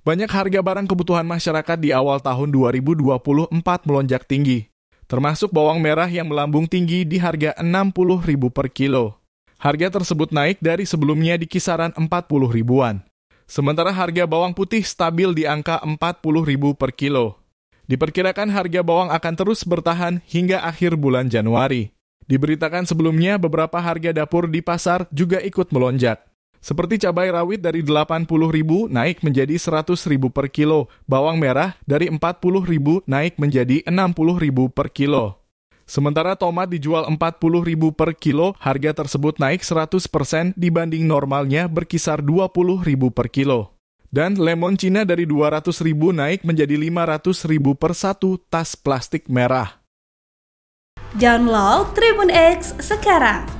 banyak harga barang kebutuhan masyarakat di awal tahun 2024 melonjak tinggi, termasuk bawang merah yang melambung tinggi di harga Rp60.000 per kilo. Harga tersebut naik dari sebelumnya di kisaran 40 ribuan. Sementara harga bawang putih stabil di angka Rp40.000 per kilo. Diperkirakan harga bawang akan terus bertahan hingga akhir bulan Januari. Diberitakan sebelumnya beberapa harga dapur di pasar juga ikut melonjak. Seperti cabai rawit dari Rp80.000 naik menjadi Rp100.000 per kilo, bawang merah dari Rp40.000 naik menjadi Rp60.000 per kilo. Sementara tomat dijual Rp40.000 per kilo, harga tersebut naik 100% dibanding normalnya berkisar Rp20.000 per kilo. Dan lemon Cina dari 200.000 naik menjadi 500.000 per satu tas plastik merah. Download Tribun X sekarang